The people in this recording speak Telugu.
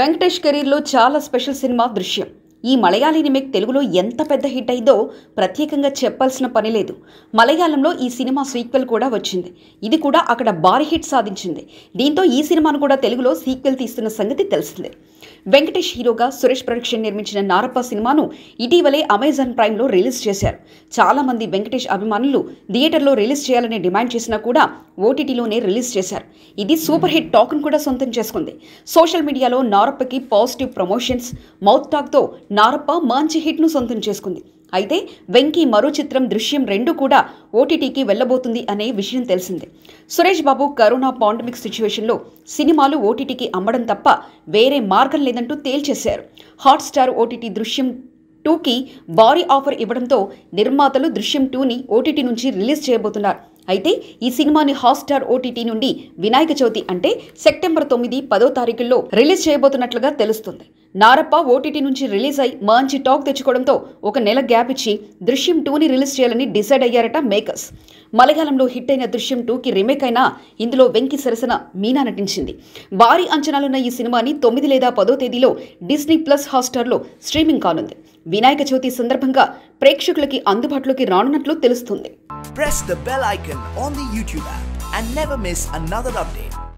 వెంకటేష్ కెరీర్లో చాలా స్పెషల్ సినిమా దృశ్యం ఈ మలయాళీ రిమేక్ తెలుగులో ఎంత పెద్ద హిట్ అయిందో ప్రత్యేకంగా చెప్పాల్సిన పని లేదు మలయాళంలో ఈ సినిమా సీక్వెల్ కూడా వచ్చింది ఇది కూడా అక్కడ భారీ హిట్ సాధించింది దీంతో ఈ సినిమాను కూడా తెలుగులో సీక్వెల్ తీస్తున్న సంగతి తెలిసిందే వెంకటేష్ హీరోగా సురేష్ ప్రొడక్షన్ నిర్మించిన నారప్ప సినిమాను ఇటీవలే అమెజాన్ ప్రైమ్లో రిలీజ్ చేశారు చాలామంది వెంకటేష్ అభిమానులు థియేటర్లో రిలీజ్ చేయాలని డిమాండ్ చేసినా కూడా ఓటీటీలోనే రిలీజ్ చేశారు ఇది సూపర్ హిట్ టాక్ను కూడా సొంతం చేసుకుంది సోషల్ మీడియాలో నారప్పకి పాజిటివ్ ప్రమోషన్స్ మౌత్ టాక్తో నారప్ప మంచి హిట్ను సొంతం చేసుకుంది అయితే వెంకీ మరో చిత్రం దృశ్యం రెండు కూడా ఓటీటీకి వెళ్ళబోతుంది అనే విషయం తెలిసిందే సురేష్ బాబు కరోనా పాండమిక్ సిచ్యువేషన్లో సినిమాలు ఓటీటీకి అమ్మడం తప్ప వేరే మార్గం లేదంటూ తేల్చేశారు హాట్స్టార్ ఓటీటీ దృశ్యం టూకి భారీ ఆఫర్ ఇవ్వడంతో నిర్మాతలు దృశ్యం టూని ఓటీటీ నుంచి రిలీజ్ చేయబోతున్నారు అయితే ఈ సినిమాని హాట్స్టార్ ఓటీటీ నుండి వినాయక చవితి అంటే సెప్టెంబర్ తొమ్మిది పదో తారీఖుల్లో రిలీజ్ చేయబోతున్నట్లుగా తెలుస్తుంది నారప్ప ఓటీటీ నుంచి రిలీజ్ అయి మంచి టాక్ తెచ్చుకోవడంతో ఒక నెల గ్యాప్ ఇచ్చి దృశ్యం టూని రిలీజ్ చేయాలని డిసైడ్ అయ్యారట మేకర్స్ మలయాళంలో హిట్ అయిన దృశ్యం టూకి రీమేక్ అయినా ఇందులో వెంకి సరసన మీనా నటించింది భారీ అంచనాలున్న ఈ సినిమాని తొమ్మిది లేదా పదో తేదీలో డిస్నీ ప్లస్ హాట్స్టార్లో స్ట్రీమింగ్ కానుంది వినాయక చవితి సందర్భంగా ప్రేక్షకులకి అందుబాటులోకి రానున్నట్లు తెలుస్తుంది press the bell icon on the YouTube app and